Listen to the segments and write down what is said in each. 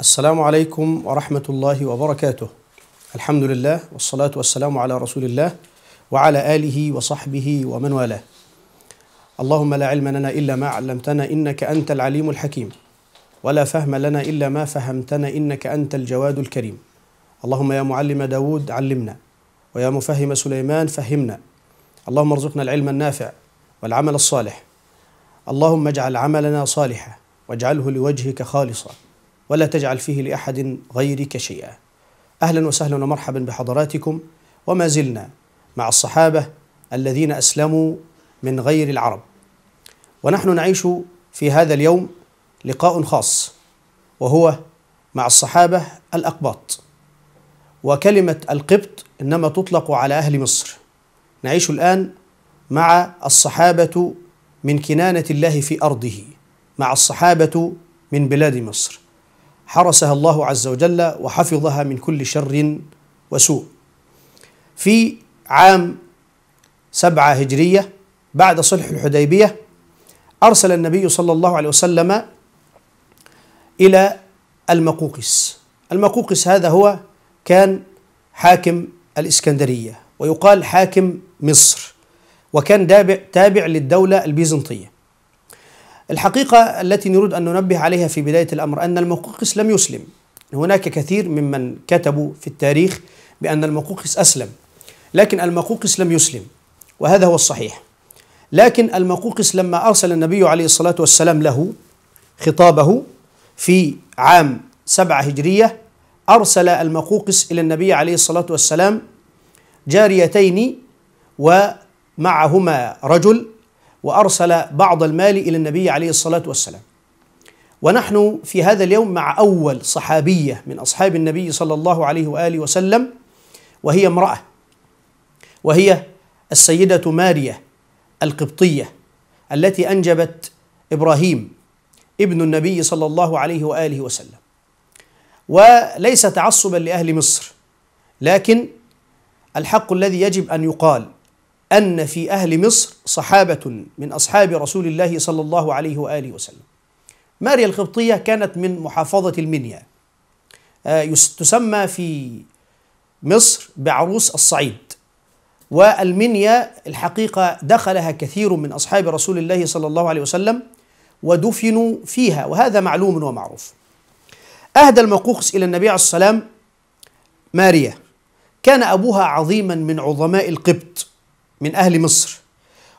السلام عليكم ورحمة الله وبركاته الحمد لله والصلاة والسلام على رسول الله وعلى آله وصحبه ومن والاه اللهم لا علم لنا إلا ما علمتنا إنك أنت العليم الحكيم ولا فهم لنا إلا ما فهمتنا إنك أنت الجواد الكريم اللهم يا معلم داود علمنا ويا مفهم سليمان فهمنا اللهم ارزقنا العلم النافع والعمل الصالح اللهم اجعل عملنا صالحا واجعله لوجهك خالصا ولا تجعل فيه لأحد غيرك شيئا أهلا وسهلا ومرحبا بحضراتكم وما زلنا مع الصحابة الذين أسلموا من غير العرب ونحن نعيش في هذا اليوم لقاء خاص وهو مع الصحابة الأقباط وكلمة القبط إنما تطلق على أهل مصر نعيش الآن مع الصحابة من كنانة الله في أرضه مع الصحابة من بلاد مصر حرسها الله عز وجل وحفظها من كل شر وسوء في عام سبعة هجرية بعد صلح الحديبية أرسل النبي صلى الله عليه وسلم إلى المقوقس المقوقس هذا هو كان حاكم الإسكندرية ويقال حاكم مصر وكان تابع للدولة البيزنطية الحقيقة التي نريد أن ننبه عليها في بداية الأمر أن المقوقس لم يسلم هناك كثير ممن كتبوا في التاريخ بأن المقوقس أسلم لكن المقوقس لم يسلم وهذا هو الصحيح لكن المقوقس لما أرسل النبي عليه الصلاة والسلام له خطابه في عام سبعة هجرية أرسل المقوقس إلى النبي عليه الصلاة والسلام جاريتين ومعهما رجل وأرسل بعض المال إلى النبي عليه الصلاة والسلام ونحن في هذا اليوم مع أول صحابية من أصحاب النبي صلى الله عليه وآله وسلم وهي امرأة وهي السيدة ماريا القبطية التي أنجبت إبراهيم ابن النبي صلى الله عليه وآله وسلم وليس تعصبا لأهل مصر لكن الحق الذي يجب أن يقال أن في أهل مصر صحابة من أصحاب رسول الله صلى الله عليه وآله وسلم ماريا القبطية كانت من محافظة المنيا آه، تسمى في مصر بعروس الصعيد والمنيا الحقيقة دخلها كثير من أصحاب رسول الله صلى الله عليه وسلم ودفنوا فيها وهذا معلوم ومعروف أهدى المقوقس إلى النبي عليه السلام ماريا كان أبوها عظيما من عظماء القبط من أهل مصر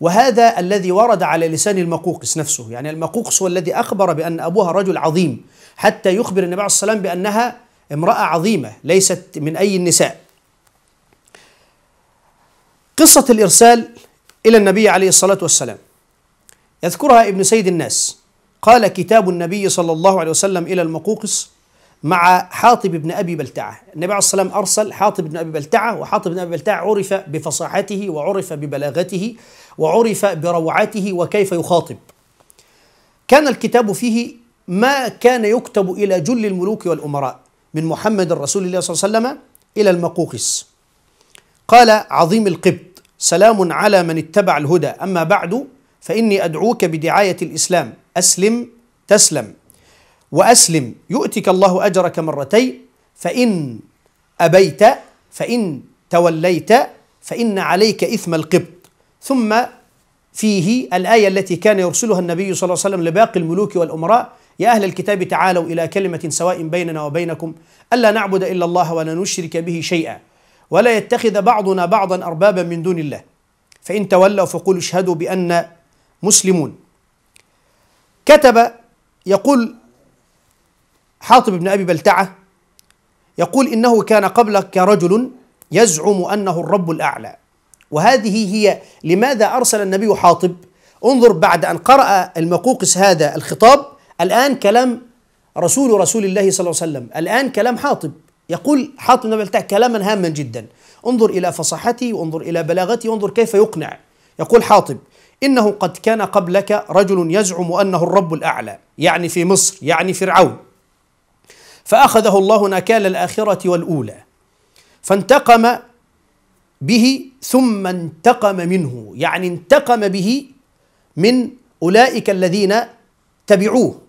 وهذا الذي ورد على لسان المقوقس نفسه يعني المقوقس هو الذي أخبر بأن أبوها رجل عظيم حتى يخبر النبي عليه الصلاة والسلام بأنها امرأة عظيمة ليست من أي النساء قصة الإرسال إلى النبي عليه الصلاة والسلام يذكرها ابن سيد الناس قال كتاب النبي صلى الله عليه وسلم إلى المقوقس مع حاطب بن ابي بلتعه، النبي عليه الصلاه والسلام ارسل حاطب بن ابي بلتعه وحاطب بن ابي بلتعه عرف بفصاحته وعرف ببلاغته وعرف بروعته وكيف يخاطب. كان الكتاب فيه ما كان يكتب الى جل الملوك والامراء من محمد رسول الله صلى الله عليه وسلم الى المقوقس. قال عظيم القبط: سلام على من اتبع الهدى، اما بعد فاني ادعوك بدعايه الاسلام، اسلم تسلم وأسلم يؤتك الله أجرك مرتين فإن أبيت فإن توليت فإن عليك إثم القبط ثم فيه الآية التي كان يرسلها النبي صلى الله عليه وسلم لباقي الملوك والأمراء يا أهل الكتاب تعالوا إلى كلمة سواء بيننا وبينكم ألا نعبد إلا الله ولا نشرك به شيئا ولا يتخذ بعضنا بعضا أربابا من دون الله فإن تولوا فقولوا اشهدوا بأن مسلمون كتب يقول حاطب بن أبي بلتعة يقول إنه كان قبلك رجل يزعم أنه الرب الأعلى وهذه هي لماذا أرسل النبي حاطب انظر بعد أن قرأ المقوقس هذا الخطاب الآن كلام رسول رسول الله صلى الله عليه وسلم الآن كلام حاطب يقول حاطب بن أبي بلتعه كلاما هاما جدا انظر إلى فصاحته وانظر إلى بلاغته وانظر كيف يقنع يقول حاطب إنه قد كان قبلك رجل يزعم أنه الرب الأعلى يعني في مصر يعني فرعون فأخذه الله نكال الآخرة والأولى فانتقم به ثم انتقم منه يعني انتقم به من أولئك الذين تبعوه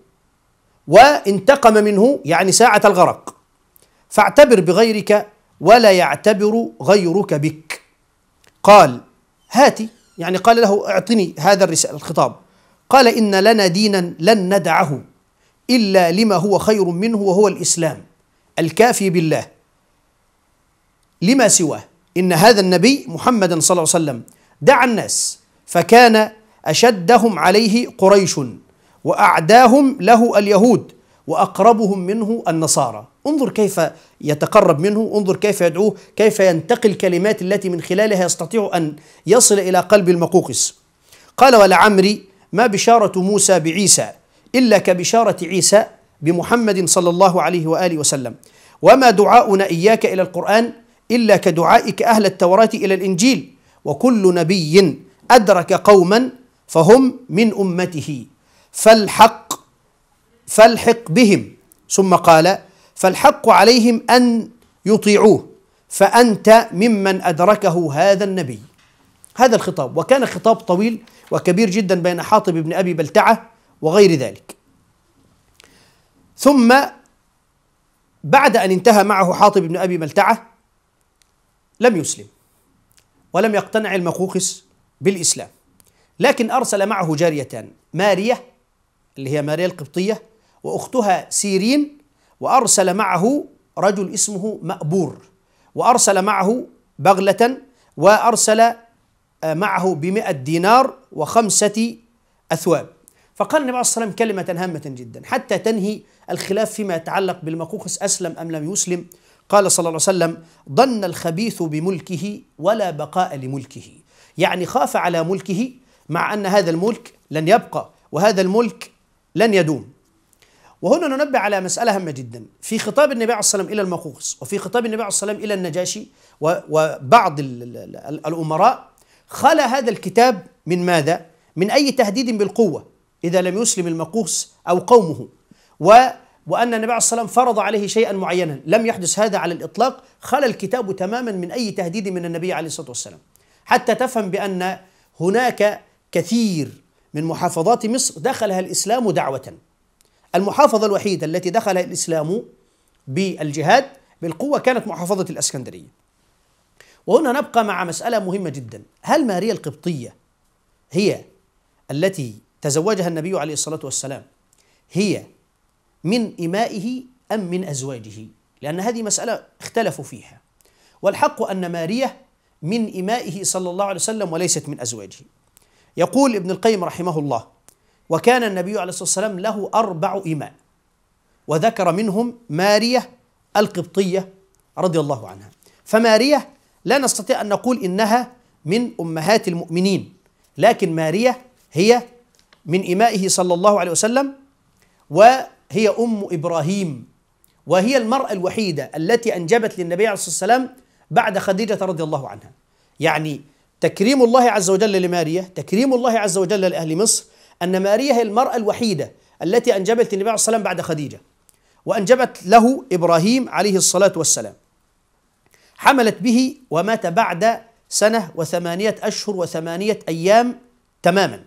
وانتقم منه يعني ساعة الغرق فاعتبر بغيرك ولا يعتبر غيرك بك قال هاتي يعني قال له اعطني هذا الرسالة الخطاب قال إن لنا دينا لن ندعه الا لما هو خير منه وهو الاسلام الكافي بالله لما سواه ان هذا النبي محمد صلى الله عليه وسلم دعا الناس فكان اشدهم عليه قريش واعداهم له اليهود واقربهم منه النصارى انظر كيف يتقرب منه انظر كيف يدعوه كيف ينتقي الكلمات التي من خلالها يستطيع ان يصل الى قلب المقوقس قال ولعمري ما بشاره موسى بعيسى إلا كبشارة عيسى بمحمد صلى الله عليه وآله وسلم وما دعاؤنا إياك إلى القرآن إلا كدعائك أهل التوراة إلى الإنجيل وكل نبي أدرك قوما فهم من أمته فالحق فالحق بهم ثم قال فالحق عليهم أن يطيعوه فأنت ممن أدركه هذا النبي هذا الخطاب وكان خطاب طويل وكبير جدا بين حاطب بن أبي بلتعة وغير ذلك ثم بعد أن انتهى معه حاطب بن أبي ملتعة لم يسلم ولم يقتنع المقوقس بالإسلام لكن أرسل معه جاريتان مارية اللي هي ماريا القبطية وأختها سيرين وأرسل معه رجل اسمه مأبور وأرسل معه بغلة وأرسل آه، معه بمئة دينار وخمسة أثواب فقال النبي عليه الصلاة والسلام كلمة هامة جدا حتى تنهي الخلاف فيما يتعلق بالمكوخس أسلم أم لم يسلم قال صلى الله عليه وسلم ضن الخبيث بملكه ولا بقاء لملكه يعني خاف على ملكه مع أن هذا الملك لن يبقى وهذا الملك لن يدوم وهنا ننبه على مسألة هامة جدا في خطاب النبي عليه الصلاة والسلام إلى المقوقس وفي خطاب النبي عليه الصلاة والسلام إلى النجاشي وبعض الأمراء خلا هذا الكتاب من ماذا؟ من أي تهديد بالقوة إذا لم يسلم المقوس أو قومه و وأن النبي عليه الصلاة والسلام فرض عليه شيئا معينا لم يحدث هذا على الإطلاق خلا الكتاب تماما من أي تهديد من النبي عليه الصلاة والسلام حتى تفهم بأن هناك كثير من محافظات مصر دخلها الإسلام دعوة المحافظة الوحيدة التي دخلها الإسلام بالجهاد بالقوة كانت محافظة الأسكندرية وهنا نبقى مع مسألة مهمة جدا هل ماريا القبطية هي التي تزوجها النبي عليه الصلاة والسلام هي من إمائه أم من أزواجه لأن هذه مسألة اختلفوا فيها والحق أن مارية من إمائه صلى الله عليه وسلم وليست من أزواجه يقول ابن القيم رحمه الله وكان النبي عليه الصلاة والسلام له أربع إماء وذكر منهم مارية القبطية رضي الله عنها فمارية لا نستطيع أن نقول إنها من أمهات المؤمنين لكن مارية هي من إمائه صلى الله عليه وسلم وهي أم إبراهيم وهي المرأة الوحيدة التي أنجبت للنبي عليه الصلاة والسلام بعد خديجة رضي الله عنها يعني تكريم الله عز وجل لماريا تكريم الله عز وجل لأهل مصر أن ماريا هي المرأة الوحيدة التي أنجبت النبي عليه الصلاة والسلام بعد خديجة وأنجبت له إبراهيم عليه الصلاة والسلام حملت به ومات بعد سنة وثمانية أشهر وثمانية أيام تماما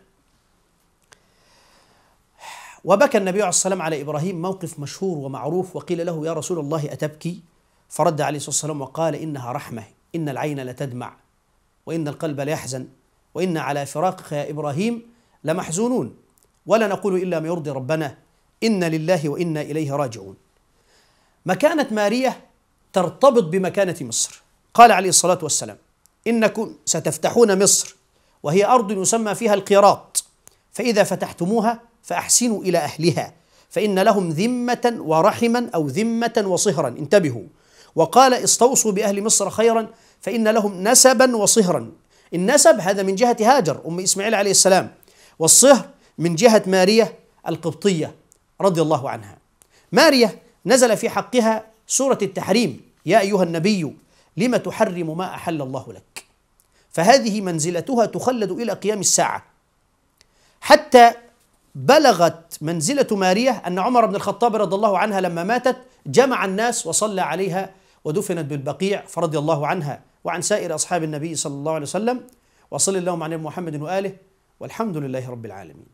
وبكى النبي عليه الصلاة والسلام على إبراهيم موقف مشهور ومعروف وقيل له يا رسول الله أتبكي فرد عليه الصلاة والسلام وقال إنها رحمة إن العين لتدمع وإن القلب ليحزن وإن على فراقك يا إبراهيم لمحزونون ولا نقول إلا ما يرضي ربنا إن لله وإنا إليه راجعون مكانة ماريا ترتبط بمكانة مصر قال عليه الصلاة والسلام إنكم ستفتحون مصر وهي أرض يسمى فيها القيراط فإذا فتحتموها فأحسنوا إلى أهلها فإن لهم ذمة ورحما أو ذمة وصهرا انتبهوا وقال استوصوا بأهل مصر خيرا فإن لهم نسبا وصهرا النسب هذا من جهة هاجر أم إسماعيل عليه السلام والصهر من جهة مارية القبطية رضي الله عنها مارية نزل في حقها سورة التحريم يا أيها النبي لم تحرم ما أحل الله لك فهذه منزلتها تخلد إلى قيام الساعة حتى بلغت منزلة ماريا أن عمر بن الخطاب رضي الله عنها لما ماتت جمع الناس وصلى عليها ودفنت بالبقيع فرضي الله عنها وعن سائر أصحاب النبي صلى الله عليه وسلم وصل اللهم على محمد وآله والحمد لله رب العالمين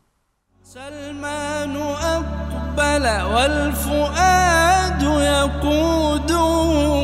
سلمان أقبل والفؤاد يقود